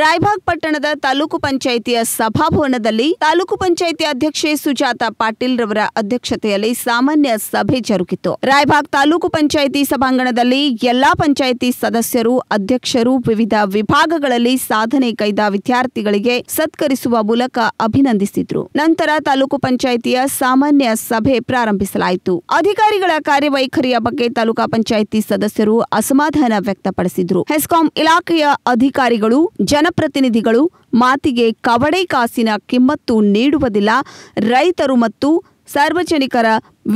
ರಾಯಭಾಗ್ ಪಟ್ಟಣದ ತಾಲೂಕು ಪಂಚಾಯಿತಿಯ ಸಭಾಭವನದಲ್ಲಿ ತಾಲೂಕು ಪಂಚಾಯಿತಿ ಅಧ್ಯಕ್ಷೆ ಸುಜಾತ ಪಾಟೀಲ್ ರವರ ಅಧ್ಯಕ್ಷತೆಯಲ್ಲಿ ಸಾಮಾನ್ಯ ಸಭೆ ಜರುಗಿತು ರಾಯಭಾಗ್ ತಾಲೂಕು ಪಂಚಾಯಿತಿ ಸಭಾಂಗಣದಲ್ಲಿ ಎಲ್ಲಾ ಪಂಚಾಯಿತಿ ಸದಸ್ಯರು ಅಧ್ಯಕ್ಷರು ವಿವಿಧ ವಿಭಾಗಗಳಲ್ಲಿ ಸಾಧನೆ ಕೈದ ವಿದ್ಯಾರ್ಥಿಗಳಿಗೆ ಸತ್ಕರಿಸುವ ಮೂಲಕ ಅಭಿನಂದಿಸಿದ್ರು ನಂತರ ತಾಲೂಕು ಪಂಚಾಯಿತಿಯ ಸಾಮಾನ್ಯ ಸಭೆ ಪ್ರಾರಂಭಿಸಲಾಯಿತು ಅಧಿಕಾರಿಗಳ ಕಾರ್ಯವೈಖರಿಯ ಬಗ್ಗೆ ತಾಲೂಕಾ ಪಂಚಾಯಿತಿ ಸದಸ್ಯರು ಅಸಮಾಧಾನ ವ್ಯಕ್ತಪಡಿಸಿದ್ರು ಹೆಸ್ಕಾಂ ಇಲಾಖೆಯ ಅಧಿಕಾರಿಗಳು ಜನ ಜನಪ್ರತಿನಿಧಿಗಳು ಮಾತಿಗೆ ಕವಡೆ ಕಾಸಿನ ಕಿಮ್ಮತ್ತು ನೀಡುವುದಿಲ್ಲ ರೈತರು ಮತ್ತು ಸಾರ್ವಜನಿಕರ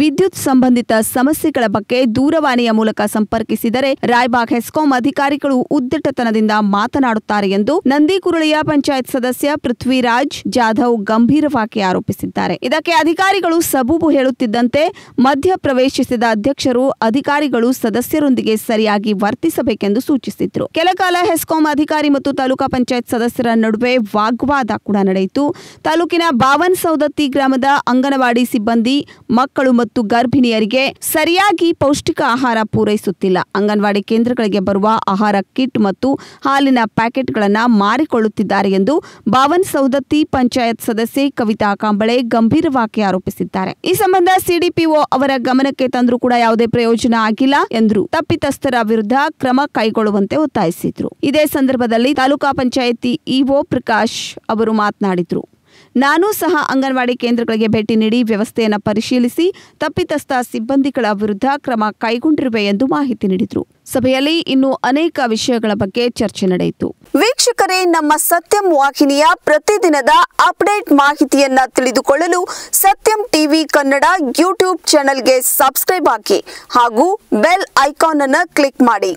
ವಿದ್ಯುತ್ ಸಂಬಂಧಿತ ಸಮಸ್ಯೆಗಳ ಬಗ್ಗೆ ದೂರವಾಣಿಯ ಮೂಲಕ ಸಂಪರ್ಕಿಸಿದರೆ ರಾಯ್ಬಾಗ್ ಹೆಸ್ಕಾಂ ಅಧಿಕಾರಿಗಳು ಉದ್ದಟತನದಿಂದ ಮಾತನಾಡುತ್ತಾರೆ ಎಂದು ನಂದಿಕುರುಳಿಯ ಪಂಚಾಯತ್ ಸದಸ್ಯ ಪೃಥ್ವಿರಾಜ್ ಜಾಧವ್ ಗಂಭೀರವಾಗಿ ಆರೋಪಿಸಿದ್ದಾರೆ ಇದಕ್ಕೆ ಅಧಿಕಾರಿಗಳು ಸಬೂಬು ಹೇಳುತ್ತಿದ್ದಂತೆ ಮಧ್ಯ ಪ್ರವೇಶಿಸಿದ ಅಧ್ಯಕ್ಷರು ಅಧಿಕಾರಿಗಳು ಸದಸ್ಯರೊಂದಿಗೆ ಸರಿಯಾಗಿ ವರ್ತಿಸಬೇಕೆಂದು ಸೂಚಿಸಿದ್ರು ಕೆಲಕಾಲ ಹೆಸ್ಕಾಂ ಅಧಿಕಾರಿ ಮತ್ತು ತಾಲೂಕಾ ಪಂಚಾಯತ್ ಸದಸ್ಯರ ನಡುವೆ ವಾಗ್ವಾದ ಕೂಡ ನಡೆಯಿತು ತಾಲೂಕಿನ ಬಾವನ್ ಸೌದತ್ತಿ ಗ್ರಾಮದ ಅಂಗನವಾಡಿ ಸಿಬ್ಬಂದಿ ಮಕ್ಕಳು ಮತ್ತು ಗರ್ಭಿಣಿಯರಿಗೆ ಸರಿಯಾಗಿ ಪೌಷ್ಟಿಕ ಆಹಾರ ಪೂರೈಸುತ್ತಿಲ್ಲ ಅಂಗನವಾಡಿ ಕೇಂದ್ರಗಳಿಗೆ ಬರುವ ಆಹಾರ ಕಿಟ್ ಮತ್ತು ಹಾಲಿನ ಪ್ಯಾಕೆಟ್ಗಳನ್ನು ಮಾರಿಕೊಳ್ಳುತ್ತಿದ್ದಾರೆ ಎಂದು ಬಾವನ್ ಸೌದತ್ತಿ ಪಂಚಾಯತ್ ಸದಸ್ಯೆ ಕವಿತಾ ಕಾಂಬಳೆ ಗಂಭೀರವಾಗಿ ಆರೋಪಿಸಿದ್ದಾರೆ ಈ ಸಂಬಂಧ ಸಿಡಿಪಿಒ ಅವರ ಗಮನಕ್ಕೆ ತಂದರೂ ಕೂಡ ಯಾವುದೇ ಪ್ರಯೋಜನ ಆಗಿಲ್ಲ ಎಂದರು ತಪ್ಪಿತಸ್ಥರ ವಿರುದ್ಧ ಕ್ರಮ ಕೈಗೊಳ್ಳುವಂತೆ ಒತ್ತಾಯಿಸಿದ್ರು ಇದೇ ಸಂದರ್ಭದಲ್ಲಿ ತಾಲೂಕಾ ಪಂಚಾಯಿತಿ ಇಒ ಪ್ರಕಾಶ್ ಅವರು ಮಾತನಾಡಿದರು ನಾನೂ ಸಹ ಅಂಗನವಾಡಿ ಕೇಂದ್ರಗಳಿಗೆ ಭೇಟಿ ನೀಡಿ ವ್ಯವಸ್ಥೆಯನ್ನು ಪರಿಶೀಲಿಸಿ ತಪ್ಪಿತಸ್ಥ ಸಿಬ್ಬಂದಿಗಳ ವಿರುದ್ಧ ಕ್ರಮ ಕೈಗೊಂಡಿರುವೆ ಎಂದು ಮಾಹಿತಿ ನೀಡಿದರು ಸಭೆಯಲ್ಲಿ ಇನ್ನೂ ಅನೇಕ ವಿಷಯಗಳ ಬಗ್ಗೆ ಚರ್ಚೆ ನಡೆಯಿತು ವೀಕ್ಷಕರೇ ನಮ್ಮ ಸತ್ಯಂ ವಾಹಿನಿಯ ಪ್ರತಿದಿನದ ಅಪ್ಡೇಟ್ ಮಾಹಿತಿಯನ್ನ ತಿಳಿದುಕೊಳ್ಳಲು ಸತ್ಯಂ ಟಿವಿ ಕನ್ನಡ ಯೂಟ್ಯೂಬ್ ಚಾನೆಲ್ಗೆ ಸಬ್ಸ್ಕ್ರೈಬ್ ಹಾಕಿ ಹಾಗೂ ಬೆಲ್ ಐಕಾನ್ ಅನ್ನು ಕ್ಲಿಕ್ ಮಾಡಿ